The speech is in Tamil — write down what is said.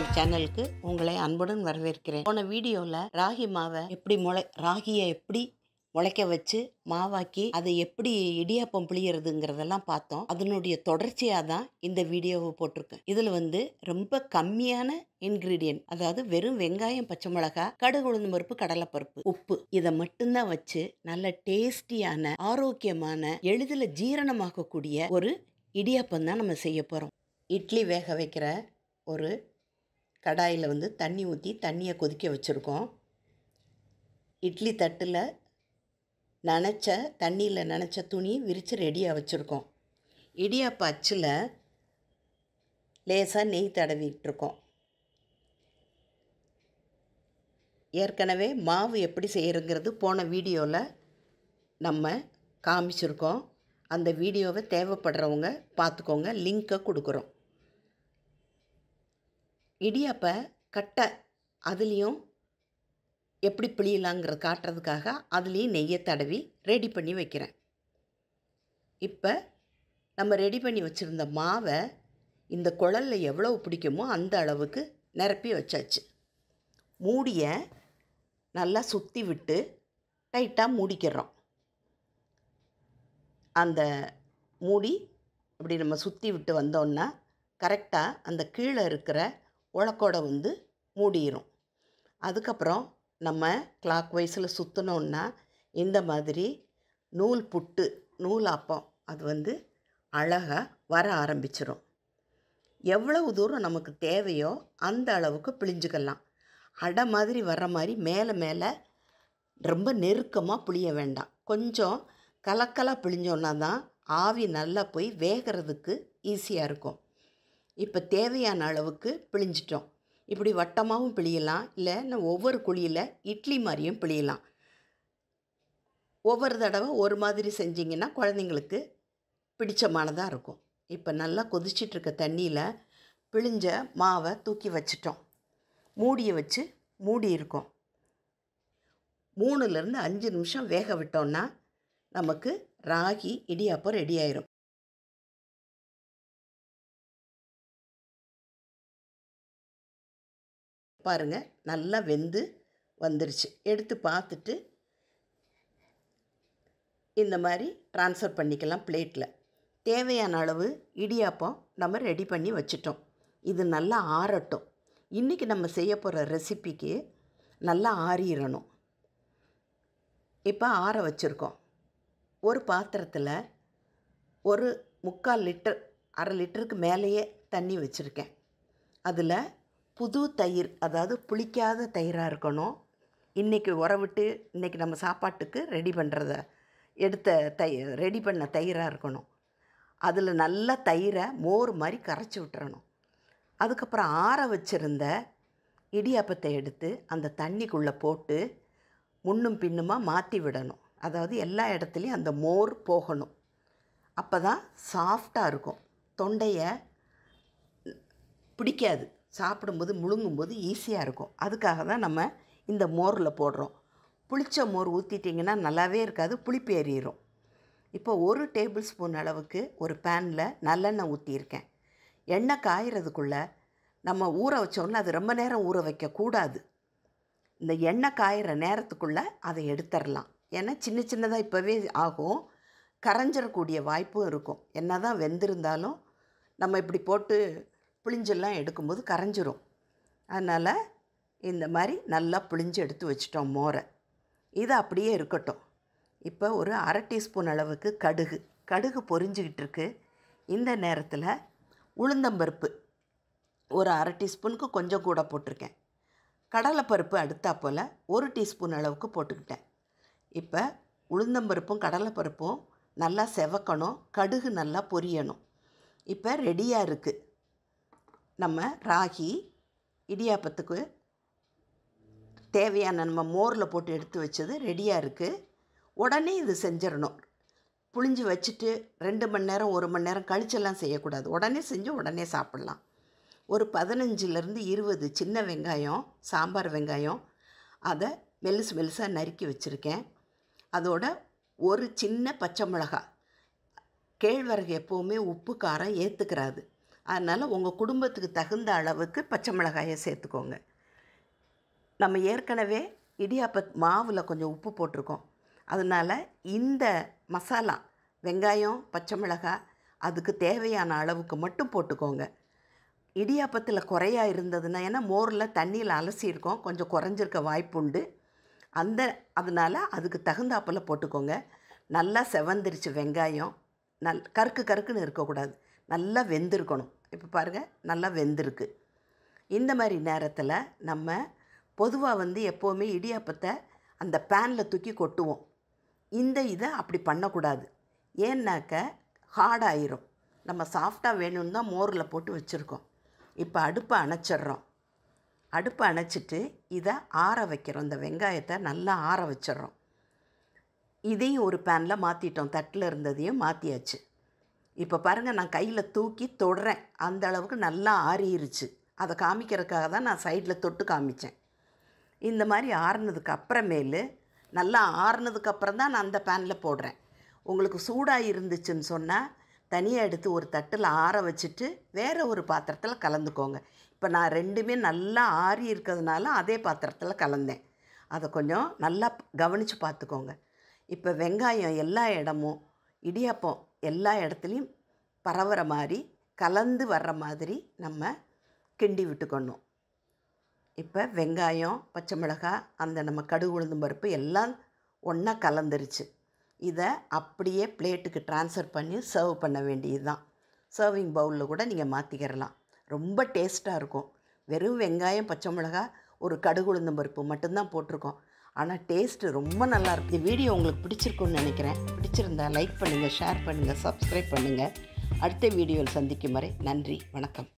லைவ் சேனலுக்கு உங்களை அன்புடன் வரவேற்கிறேன் போன வீடியோவில் ராகி மாவை எப்படி முளை ராகியை எப்படி முளைக்க வச்சு மாவாக்கி அதை எப்படி இடியாப்பம் புளியறதுங்கிறதெல்லாம் பார்த்தோம் அதனுடைய தொடர்ச்சியாக தான் இந்த வீடியோவை போட்டிருக்கேன் இதில் வந்து ரொம்ப கம்மியான இன்க்ரீடியன்ட் அதாவது வெறும் வெங்காயம் பச்சை மிளகா கடுகு உளுந்து பருப்பு கடலைப்பருப்பு உப்பு இதை மட்டும்தான் வச்சு நல்ல டேஸ்டியான ஆரோக்கியமான எளிதில் ஜீரணமாகக்கூடிய ஒரு இடியாப்பம் தான் நம்ம செய்ய போகிறோம் இட்லி வேக வைக்கிற ஒரு கடாயில் வந்து தண்ணி ஊற்றி தண்ணியை கொதிக்க வச்சுருக்கோம் இட்லி தட்டில் நனைச்ச தண்ணியில் நனைச்ச துணி விரித்து ரெடியாக வச்சுருக்கோம் இடியாப்ப அச்சில் லேசாக நெய் தடவிட்டுருக்கோம் ஏற்கனவே மாவு எப்படி செய்கிறங்கிறது போன வீடியோவில் நம்ம காமிச்சிருக்கோம் அந்த வீடியோவை தேவைப்படுறவங்க பார்த்துக்கோங்க லிங்க்கை கொடுக்குறோம் இடியப்ப கட்டை அதுலேயும் எப்படி பிழியலாங்கிறத காட்டுறதுக்காக அதுலேயும் நெய்யை தடவி ரெடி பண்ணி வைக்கிறேன் இப்போ நம்ம ரெடி பண்ணி வச்சுருந்த மாவை இந்த குழலில் எவ்வளோ பிடிக்குமோ அந்த அளவுக்கு நிரப்பி வச்சாச்சு மூடிய நல்லா சுற்றி விட்டு டைட்டாக மூடிக்கிறோம் அந்த மூடி அப்படி நம்ம சுற்றி விட்டு வந்தோன்னா கரெக்டாக அந்த கீழே இருக்கிற உலக்கோட வந்து மூடிடும் அதுக்கப்புறம் நம்ம கிளாக் வைஸில் சுற்றினோன்னா இந்த மாதிரி நூல் புட்டு நூல் அப்பம் அது வந்து அழகாக வர ஆரம்பிச்சிடும் எவ்வளவு தூரம் நமக்கு தேவையோ அந்த அளவுக்கு பிழிஞ்சுக்கலாம் அடை மாதிரி வர்ற மாதிரி மேலே மேலே ரொம்ப நெருக்கமாக புளிய வேண்டாம் கொஞ்சம் கலக்கலாக பிழிஞ்சோன்னா தான் ஆவி நல்லா போய் வேகிறதுக்கு ஈஸியாக இருக்கும் இப்போ தேவையான அளவுக்கு பிழிஞ்சிட்டோம் இப்படி வட்டமாகவும் பிழியலாம் இல்லை நம்ம ஒவ்வொரு குழியில் இட்லி மாதிரியும் பிழியலாம் ஒவ்வொரு தடவை ஒரு மாதிரி செஞ்சிங்கன்னா குழந்தைங்களுக்கு பிடிச்சமானதாக இருக்கும் இப்போ நல்லா கொதிச்சிட்ருக்க தண்ணியில் பிழிஞ்ச மாவை தூக்கி வச்சிட்டோம் மூடியை வச்சு மூடி இருக்கோம் மூணுலேருந்து அஞ்சு நிமிஷம் வேக விட்டோம்னா நமக்கு ராகி இடியாப்பம் ரெடி ஆயிரும் பாருங்கள் நல்லா வெந்து வந்துருச்சு எடுத்து பார்த்துட்டு இந்த மாதிரி ட்ரான்ஸ்ஃபர் பண்ணிக்கலாம் பிளேட்டில் தேவையான அளவு இடியாப்பம் நம்ம ரெடி பண்ணி வச்சிட்டோம் இது நல்லா ஆறட்டும் இன்றைக்கி நம்ம செய்ய போகிற ரெசிபிக்கு நல்லா ஆறிடணும் இப்போ ஆற வச்சுருக்கோம் ஒரு பாத்திரத்தில் ஒரு முக்கால் லிட்டர் அரை லிட்டருக்கு மேலேயே தண்ணி வச்சுருக்கேன் அதில் புது தயிர் அதாவது புளிக்காத தயிராக இருக்கணும் இன்றைக்கி உறவிட்டு இன்றைக்கி நம்ம சாப்பாட்டுக்கு ரெடி பண்ணுறத எடுத்த தயிர் ரெடி பண்ண தயிராக இருக்கணும் அதில் நல்லா தயிரை மோர் மாதிரி கரைச்சி விட்டுறணும் அதுக்கப்புறம் ஆற வச்சுருந்த இடியாப்பத்தை எடுத்து அந்த தண்ணிக்குள்ளே போட்டு முன்னும் பின்னுமாக மாற்றி விடணும் அதாவது எல்லா இடத்துலையும் அந்த மோர் போகணும் அப்போ தான் சாஃப்டாக இருக்கும் தொண்டையை பிடிக்காது சாப்பிடும்போது முழுங்கும்போது ஈஸியாக இருக்கும் அதுக்காக தான் நம்ம இந்த மோரில் போடுறோம் புளிச்ச மோர் ஊற்றிட்டிங்கன்னா நல்லாவே இருக்காது புளிப்பு ஏறிடும் இப்போ ஒரு டேபிள் ஸ்பூன் அளவுக்கு ஒரு பேனில் நல்லெண்ணெய் ஊற்றியிருக்கேன் எண்ணெய் காயறதுக்குள்ளே நம்ம ஊற வச்சோம்னா அது ரொம்ப நேரம் ஊற வைக்கக்கூடாது இந்த எண்ணெய் காயிற நேரத்துக்குள்ளே அதை எடுத்துடலாம் ஏன்னா சின்ன சின்னதாக இப்போவே ஆகும் கரைஞ்சிடக்கூடிய வாய்ப்பும் இருக்கும் என்ன தான் வெந்திருந்தாலும் நம்ம இப்படி போட்டு புளிஞ்செல்லாம் எடுக்கும்போது கரைஞ்சிரும் அதனால் இந்த மாதிரி நல்லா புளிஞ்சு எடுத்து வச்சிட்டோம் மோரை இது அப்படியே இருக்கட்டும் இப்போ ஒரு அரை டீஸ்பூன் அளவுக்கு கடுகு கடுகு பொறிஞ்சிக்கிட்டு இருக்கு இந்த நேரத்தில் உளுந்தம்பருப்பு ஒரு அரை டீஸ்பூனுக்கு கொஞ்சம் கூட போட்டிருக்கேன் கடலைப்பருப்பு அடுத்தா போல் ஒரு டீஸ்பூன் அளவுக்கு போட்டுக்கிட்டேன் இப்போ உளுந்தம்பருப்பும் கடலைப்பருப்பும் நல்லா செவக்கணும் கடுகு நல்லா பொரியணும் இப்போ ரெடியாக இருக்குது நம்ம ராகி இடியாப்பத்துக்கு தேவையான நம்ம மோரில் போட்டு எடுத்து வச்சது ரெடியாக இருக்குது உடனே இது செஞ்சிடணும் புளிஞ்சு வச்சுட்டு ரெண்டு மணி நேரம் ஒரு மணி நேரம் கழிச்செல்லாம் செய்யக்கூடாது உடனே செஞ்சு உடனே சாப்பிட்லாம் ஒரு பதினஞ்சுலேருந்து இருபது சின்ன வெங்காயம் சாம்பார் வெங்காயம் அதை மெலுசு மெலுசாக நறுக்கி வச்சுருக்கேன் அதோட ஒரு சின்ன பச்சை மிளகா கேழ்வரகு எப்போவுமே உப்பு காரம் ஏற்றுக்கிறாது அதனால் உங்கள் குடும்பத்துக்கு தகுந்த அளவுக்கு பச்சை மிளகாயை சேர்த்துக்கோங்க நம்ம ஏற்கனவே இடியாப்ப மாவில் கொஞ்சம் உப்பு போட்டிருக்கோம் அதனால் இந்த மசாலா வெங்காயம் பச்சை மிளகாய் அதுக்கு தேவையான அளவுக்கு மட்டும் போட்டுக்கோங்க இடியாப்பத்தில் குறையா இருந்ததுன்னா ஏன்னா மோரில் தண்ணியில் அலசியிருக்கோம் கொஞ்சம் குறைஞ்சிருக்க வாய்ப்புண்டு அந்த அதனால் அதுக்கு தகுந்தாப்பில் போட்டுக்கோங்க நல்லா செவந்திருச்சு வெங்காயம் நல் கருக்கு கருக்குன்னு இருக்கக்கூடாது நல்லா வெந்திருக்கணும் இப்போ பாருங்கள் நல்லா வெந்திருக்கு இந்த மாதிரி நேரத்தில் நம்ம பொதுவாக வந்து எப்போவுமே இடியாப்பத்தை அந்த பேனில் தூக்கி கொட்டுவோம் இந்த இதை அப்படி பண்ணக்கூடாது ஏன்னாக்க ஹார்டாயிரும் நம்ம சாஃப்டாக வேணும்னு தான் மோரில் போட்டு வச்சுருக்கோம் இப்போ அடுப்பை அணைச்சிட்றோம் அடுப்பை அணைச்சிட்டு இதை ஆற வைக்கிறோம் இந்த வெங்காயத்தை நல்லா ஆற வச்சிட்றோம் இதையும் ஒரு பேனில் மாற்றிட்டோம் தட்டில் இருந்ததையும் மாற்றியாச்சு இப்போ பாருங்கள் நான் கையில் தூக்கி தொடுறேன் அந்த அளவுக்கு நல்லா ஆறிடுச்சு அதை காமிக்கிறதுக்காக தான் நான் சைடில் தொட்டு காமித்தேன் இந்த மாதிரி ஆறுனதுக்கு அப்புறமேல் நல்லா ஆறுனதுக்கப்புறம் தான் நான் அந்த பேனில் போடுறேன் உங்களுக்கு சூடாக இருந்துச்சுன்னு சொன்னால் தனியாக எடுத்து ஒரு தட்டில் ஆற வச்சுட்டு வேறு ஒரு பாத்திரத்தில் கலந்துக்கோங்க இப்போ நான் ரெண்டுமே நல்லா ஆறி இருக்கிறதுனால அதே பாத்திரத்தில் கலந்தேன் அதை கொஞ்சம் நல்லா கவனித்து பார்த்துக்கோங்க இப்போ வெங்காயம் எல்லா இடமும் இடியாப்பம் எல்லா இடத்துலையும் பரவுற மாதிரி கலந்து வர்ற மாதிரி நம்ம கிண்டி விட்டுக்கணும் இப்போ வெங்காயம் பச்சை மிளகாய் அந்த நம்ம கடுகு உளுந்தும் பருப்பு எல்லாம் ஒன்றா கலந்துருச்சு இதை அப்படியே பிளேட்டுக்கு ட்ரான்ஸ்ஃபர் பண்ணி சர்வ் பண்ண வேண்டியது தான் சர்விங் பவுலில் கூட நீங்கள் மாற்றிக்கிறலாம் ரொம்ப டேஸ்ட்டாக இருக்கும் வெறும் வெங்காயம் பச்சை மிளகாய் ஒரு கடுகு உளுந்தும் பருப்பு மட்டும்தான் போட்டிருக்கோம் ஆனால் டேஸ்ட்டு ரொம்ப நல்லாயிருக்கு இந்த வீடியோ உங்களுக்கு பிடிச்சிருக்குன்னு நினைக்கிறேன் பிடிச்சிருந்தா லைக் பண்ணுங்கள் ஷேர் பண்ணுங்கள் சப்ஸ்கிரைப் பண்ணுங்கள் அடுத்த வீடியோவில் சந்திக்கும் வரை நன்றி வணக்கம்